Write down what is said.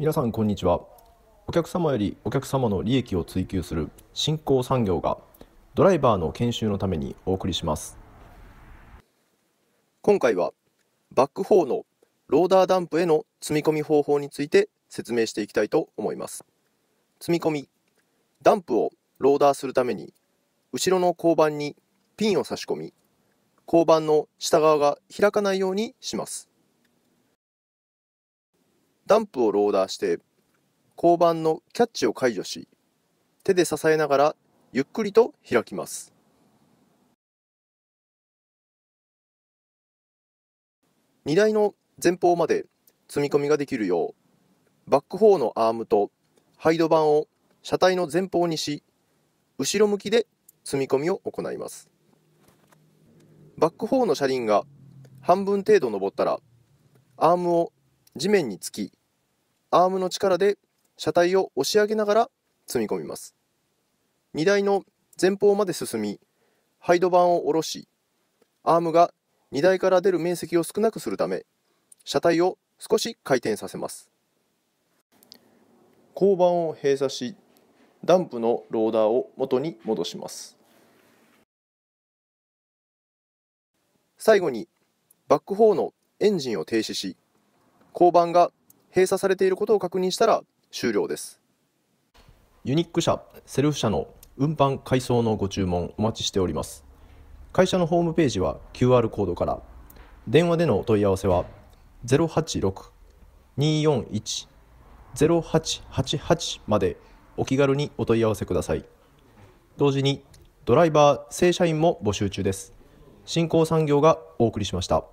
皆さんこんにちはお客様よりお客様の利益を追求する新興産業がドライバーの研修のためにお送りします今回はバックホーのローダーダンプへの積み込み方法について説明していきたいと思います積み込みダンプをローダーするために後ろの交板にピンを差し込み交板の下側が開かないようにしますダンプをローダーして交番のキャッチを解除し手で支えながらゆっくりと開きます荷台の前方まで積み込みができるようバックホのアームとハイド板を車体の前方にし後ろ向きで積み込みを行いますバックホの車輪が半分程度上ったらアームを地面につきアームの力で車体を押し上げながら積み込みます荷台の前方まで進みハイド板を下ろしアームが荷台から出る面積を少なくするため車体を少し回転させます鋼板を閉鎖しダンプのローダーを元に戻します最後にバックホーのエンジンを停止し鋼板が閉鎖されていることを確認したら終了ですユニック社セルフ社の運搬改装のご注文お待ちしております会社のホームページは QR コードから電話でのお問い合わせは086-241-0888までお気軽にお問い合わせください同時にドライバー正社員も募集中です新興産業がお送りしました